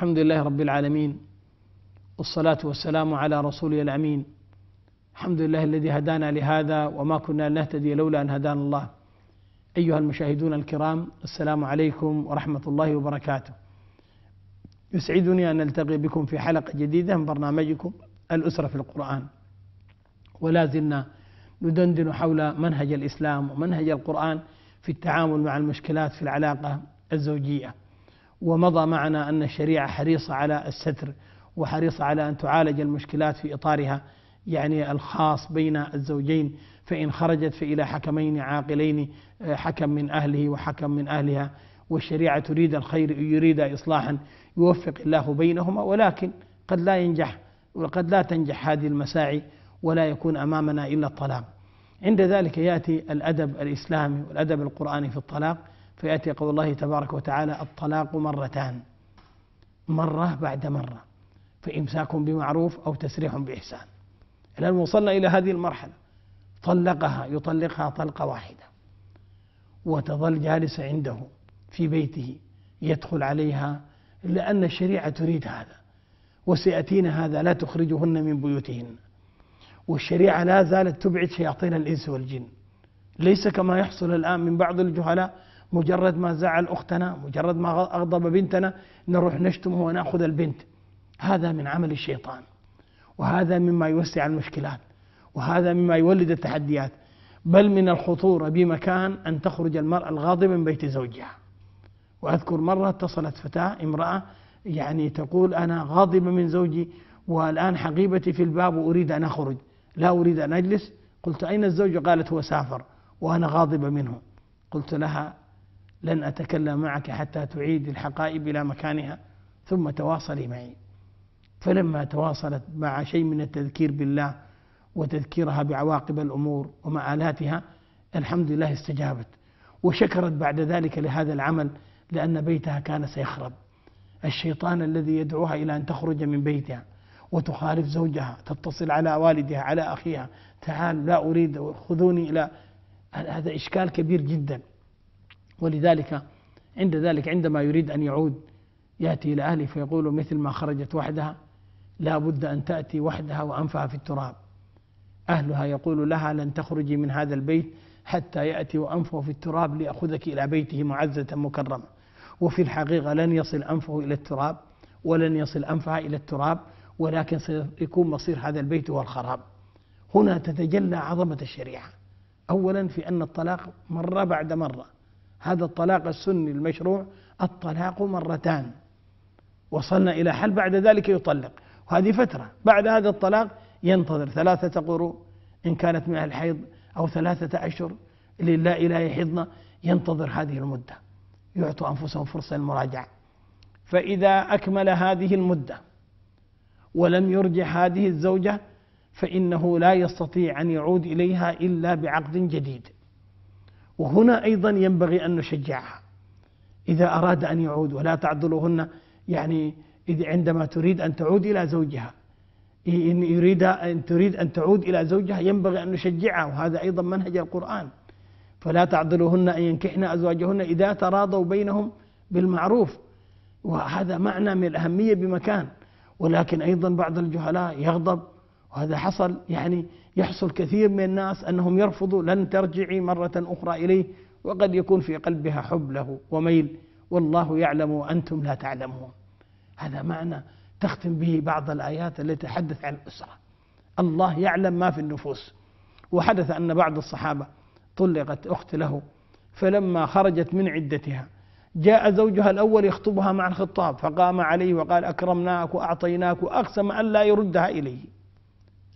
الحمد لله رب العالمين والصلاة والسلام على رسوله الأمين الحمد لله الذي هدانا لهذا وما كنا لنهتدي لولا أن هدانا الله أيها المشاهدون الكرام السلام عليكم ورحمة الله وبركاته يسعدني أن ألتقي بكم في حلقة جديدة من برنامجكم الأسرة في القرآن ولا زلنا ندندن حول منهج الإسلام ومنهج القرآن في التعامل مع المشكلات في العلاقة الزوجية ومضى معنا أن الشريعة حريصة على الستر وحريصة على أن تعالج المشكلات في إطارها يعني الخاص بين الزوجين فإن خرجت فإلى حكمين عاقلين آه، حكم من أهله وحكم من أهلها والشريعة تريد الخير يريد إصلاحا يوفق الله بينهما ولكن قد لا ينجح وقد لا تنجح هذه المساعي ولا يكون أمامنا إلا الطلاق عند ذلك يأتي الأدب الإسلامي والأدب القرآني في الطلاق فيأتي قول الله تبارك وتعالى الطلاق مرتان مرة بعد مرة فإمساك بمعروف أو تسريح بإحسان الآن وصلنا إلى هذه المرحلة طلقها يطلقها طلقة واحدة وتظل جالسة عنده في بيته يدخل عليها لأن الشريعة تريد هذا وسيأتينا هذا لا تخرجهن من بيوتهن والشريعة لا زالت تبعد شياطين الإنس والجن ليس كما يحصل الآن من بعض الجهلاء مجرد ما زعل أختنا مجرد ما أغضب بنتنا نروح نشتمه ونأخذ البنت هذا من عمل الشيطان وهذا مما يوسع المشكلات وهذا مما يولد التحديات بل من الخطورة بمكان أن تخرج المرأة الغاضبة من بيت زوجها وأذكر مرة اتصلت فتاة امرأة يعني تقول أنا غاضبة من زوجي والآن حقيبتي في الباب وأريد أن أخرج لا أريد أن أجلس قلت أين الزوج قالت هو سافر وأنا غاضبة منه قلت لها لن أتكلم معك حتى تعيد الحقائب إلى مكانها ثم تواصلي معي فلما تواصلت مع شيء من التذكير بالله وتذكيرها بعواقب الأمور ومآلاتها الحمد لله استجابت وشكرت بعد ذلك لهذا العمل لأن بيتها كان سيخرب الشيطان الذي يدعوها إلى أن تخرج من بيتها وتخالف زوجها تتصل على والدها على أخيها تعال لا أريد خذوني إلى هذا إشكال كبير جدا ولذلك عند ذلك عندما يريد أن يعود يأتي إلى أهله فيقول مثل ما خرجت وحدها لا بد أن تأتي وحدها وأنفها في التراب أهلها يقول لها لن تخرجي من هذا البيت حتى يأتي وأنفه في التراب ليأخذك إلى بيته معزة مكرمة وفي الحقيقة لن يصل أنفه إلى التراب ولن يصل أنفها إلى التراب ولكن سيكون مصير هذا البيت هو الخراب هنا تتجلى عظمة الشريعة أولا في أن الطلاق مرة بعد مرة هذا الطلاق السني المشروع الطلاق مرتان وصلنا إلى حل بعد ذلك يطلق وهذه فترة بعد هذا الطلاق ينتظر ثلاثة قروء إن كانت من الحيض أو ثلاثة أشهر لله إلى يحضن ينتظر هذه المدة يعطوا أنفسهم فرصة للمراجعة فإذا أكمل هذه المدة ولم يرجع هذه الزوجة فإنه لا يستطيع أن يعود إليها إلا بعقد جديد وهنا أيضا ينبغي أن نشجعها إذا أراد أن يعود ولا تعضلوهن يعني عندما تريد أن تعود إلى زوجها إن يريد أن تريد أن تعود إلى زوجها ينبغي أن نشجعها وهذا أيضا منهج القرآن فلا تعضلوهن أن ينكحن أزواجهن إذا تراضوا بينهم بالمعروف وهذا معنى من الأهمية بمكان ولكن أيضا بعض الجهلاء يغضب وهذا حصل يعني يحصل كثير من الناس أنهم يرفضوا لن ترجعي مرة أخرى إليه وقد يكون في قلبها حب له وميل والله يعلم وأنتم لا تعلمون هذا معنى تختم به بعض الآيات التي تحدث عن الأسرة الله يعلم ما في النفوس وحدث أن بعض الصحابة طلقت أخت له فلما خرجت من عدتها جاء زوجها الأول يخطبها مع الخطاب فقام عليه وقال أكرمناك وأعطيناك وأقسم أن لا يردها إليه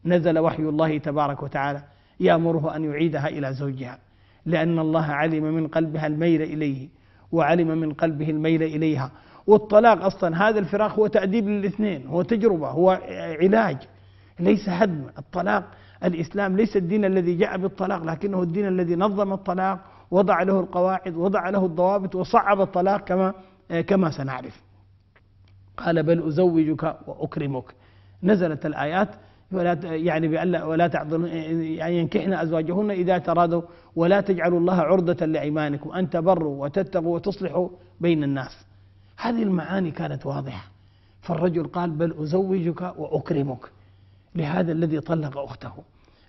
نزل وحي الله تبارك وتعالى يأمره أن يعيدها إلى زوجها لأن الله علم من قلبها الميل إليه وعلم من قلبه الميل إليها والطلاق أصلا هذا الفراق هو تأديب للاثنين هو تجربة هو علاج ليس هدم الطلاق الإسلام ليس الدين الذي جاء بالطلاق لكنه الدين الذي نظم الطلاق وضع له القواعد وضع له الضوابط وصعب الطلاق كما كما سنعرف قال بل أزوجك وأكرمك نزلت الآيات ولا يعني بألا ولا تعظن يعني ينكحن أزواجهن إذا ترادوا ولا تجعلوا الله عرضة لأيمانكم أن تبروا وتتقوا وتصلحوا بين الناس هذه المعاني كانت واضحة فالرجل قال بل أزوجك وأكرمك لهذا الذي طلق أخته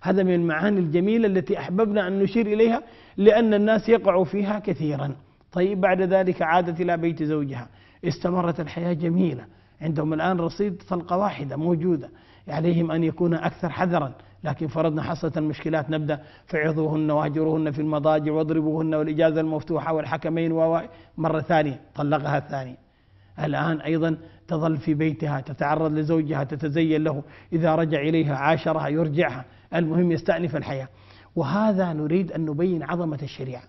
هذا من المعاني الجميلة التي أحببنا أن نشير إليها لأن الناس يقعوا فيها كثيرا طيب بعد ذلك عادت إلى بيت زوجها استمرت الحياة جميلة عندهم الآن رصيد طلقة واحدة موجودة عليهم أن يكون أكثر حذرا لكن فرضنا حصلت المشكلات نبدأ فعظوهن واهجروهن في المضاجع واضربوهن والإجازة المفتوحة والحكمين و مرة ثانية طلقها الثانية الآن أيضا تظل في بيتها تتعرض لزوجها تتزين له إذا رجع إليها عاشرها يرجعها المهم يستأنف الحياة وهذا نريد أن نبين عظمة الشريعة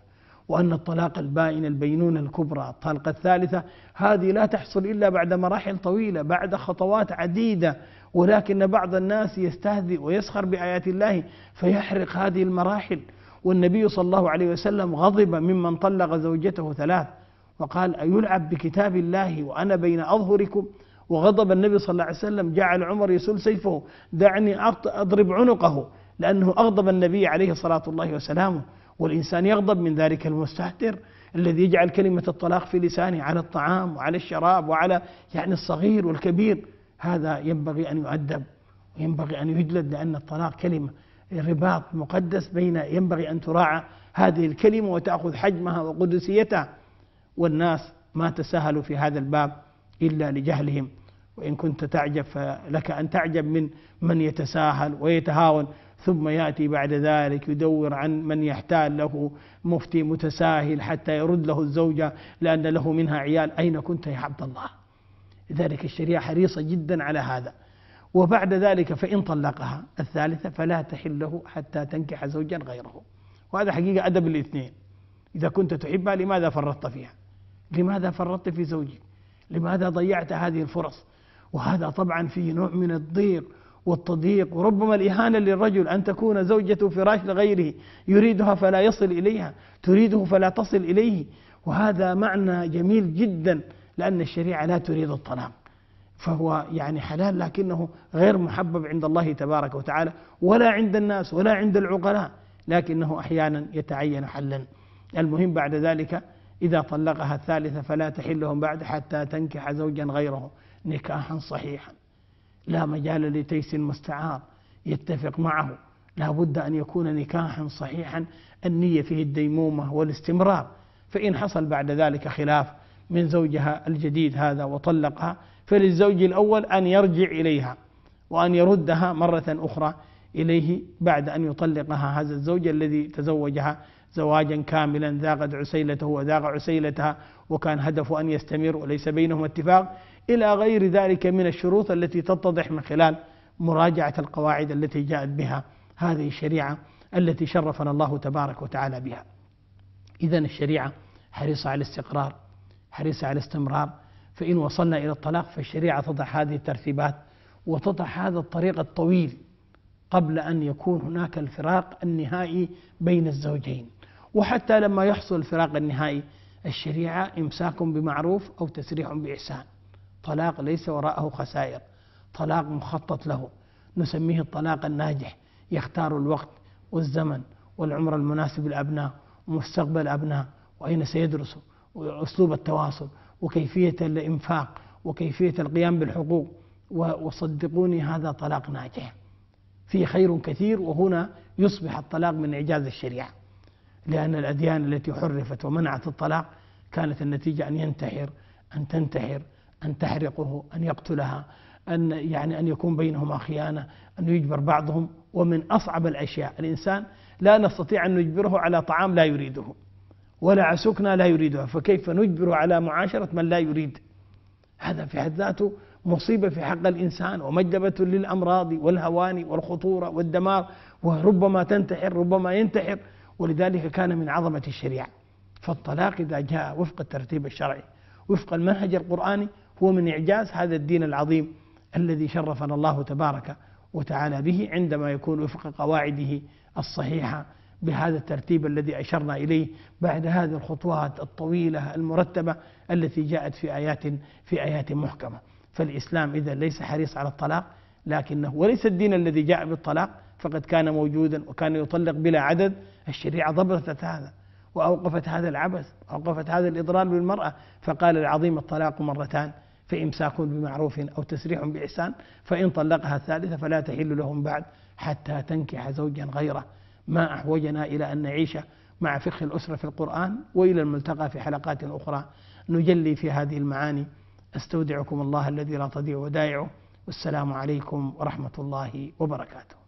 وأن الطلاق البائن البينونة الكبرى الطلقة الثالثة هذه لا تحصل إلا بعد مراحل طويلة بعد خطوات عديدة ولكن بعض الناس يستهزئ ويسخر بآيات الله فيحرق هذه المراحل والنبي صلى الله عليه وسلم غضب ممن طلق زوجته ثلاث وقال أيلعب بكتاب الله وأنا بين أظهركم وغضب النبي صلى الله عليه وسلم جعل عمر يسل سيفه دعني أضرب عنقه لأنه أغضب النبي عليه الصلاة والسلام والإنسان يغضب من ذلك المستهتر الذي يجعل كلمة الطلاق في لسانه على الطعام وعلى الشراب وعلى يعني الصغير والكبير هذا ينبغي أن يؤدب وينبغي أن يجلد لأن الطلاق كلمة رباط مقدس بين ينبغي أن تراعى هذه الكلمة وتأخذ حجمها وقدسيتها والناس ما تساهلوا في هذا الباب إلا لجهلهم وإن كنت تعجب فلك أن تعجب من من يتساهل ويتهاون ثم ياتي بعد ذلك يدور عن من يحتال له مفتي متساهل حتى يرد له الزوجه لان له منها عيال اين كنت يا عبد الله؟ لذلك الشريعه حريصه جدا على هذا وبعد ذلك فان طلقها الثالثه فلا تحل له حتى تنكح زوجا غيره وهذا حقيقه ادب الاثنين اذا كنت تحبها لماذا فرطت فيها؟ لماذا فرطت في زوجك؟ لماذا ضيعت هذه الفرص؟ وهذا طبعا فيه نوع من الضيق والتضييق وربما الإهانة للرجل أن تكون زوجته فراش لغيره يريدها فلا يصل إليها تريده فلا تصل إليه وهذا معنى جميل جدا لأن الشريعة لا تريد الطلاق فهو يعني حلال لكنه غير محبب عند الله تبارك وتعالى ولا عند الناس ولا عند العقلاء لكنه أحيانا يتعين حلا المهم بعد ذلك إذا طلقها الثالثة فلا تحلهم بعد حتى تنكح زوجا غيره نكاحا صحيحا لا مجال لتيس مستعار يتفق معه لا بد أن يكون نكاحا صحيحا النية فيه الديمومة والاستمرار فإن حصل بعد ذلك خلاف من زوجها الجديد هذا وطلقها فللزوج الأول أن يرجع إليها وأن يردها مرة أخرى إليه بعد أن يطلقها هذا الزوج الذي تزوجها زواجا كاملا ذاقت عسيلته وذاق عسيلتها وكان هدفه أن يستمر وليس بينهم اتفاق إلى غير ذلك من الشروط التي تتضح من خلال مراجعة القواعد التي جاءت بها هذه الشريعة التي شرفنا الله تبارك وتعالى بها إذا الشريعة حريصة على الاستقرار حريصة على الاستمرار فإن وصلنا إلى الطلاق فالشريعة تضع هذه الترتيبات وتضع هذا الطريق الطويل قبل أن يكون هناك الفراق النهائي بين الزوجين وحتى لما يحصل الفراق النهائي الشريعة إمساك بمعروف أو تسريح بإحسان طلاق ليس وراءه خسائر طلاق مخطط له نسميه الطلاق الناجح يختار الوقت والزمن والعمر المناسب للأبناء ومستقبل الأبناء وأين سيدرسوا وأسلوب التواصل وكيفية الإنفاق وكيفية القيام بالحقوق وصدقوني هذا طلاق ناجح فيه خير كثير وهنا يصبح الطلاق من إعجاز الشريعة لأن الأديان التي حرفت ومنعت الطلاق كانت النتيجة أن ينتحر أن تنتحر أن تحرقه أن يقتلها أن يعني أن يكون بينهما خيانة أن يجبر بعضهم ومن أصعب الأشياء الإنسان لا نستطيع أن نجبره على طعام لا يريده ولا عسكنا سكنى لا يريدها فكيف نجبره على معاشرة من لا يريد هذا في حد ذاته مصيبة في حق الإنسان ومجلبة للأمراض والهوان والخطورة والدمار وربما تنتحر ربما ينتحر ولذلك كان من عظمة الشريعة فالطلاق إذا جاء وفق الترتيب الشرعي وفق المنهج القرآني هو من إعجاز هذا الدين العظيم الذي شرفنا الله تبارك وتعالى به عندما يكون وفق قواعده الصحيحة بهذا الترتيب الذي أشرنا إليه بعد هذه الخطوات الطويلة المرتبة التي جاءت في آيات في آيات محكمة فالإسلام إذا ليس حريص على الطلاق لكنه وليس الدين الذي جاء بالطلاق فقد كان موجودا وكان يطلق بلا عدد الشريعة ضبطت هذا وأوقفت هذا العبث أوقفت هذا الإضرار بالمرأة فقال العظيم الطلاق مرتان فإمساك بمعروف أو تسريح بإحسان فإن طلقها الثالثة فلا تحل لهم بعد حتى تنكح زوجا غيره ما أحوجنا إلى أن نعيش مع فقه الأسرة في القرآن وإلى الملتقى في حلقات أخرى نجلي في هذه المعاني استودعكم الله الذي لا تضيع ودائعه والسلام عليكم ورحمة الله وبركاته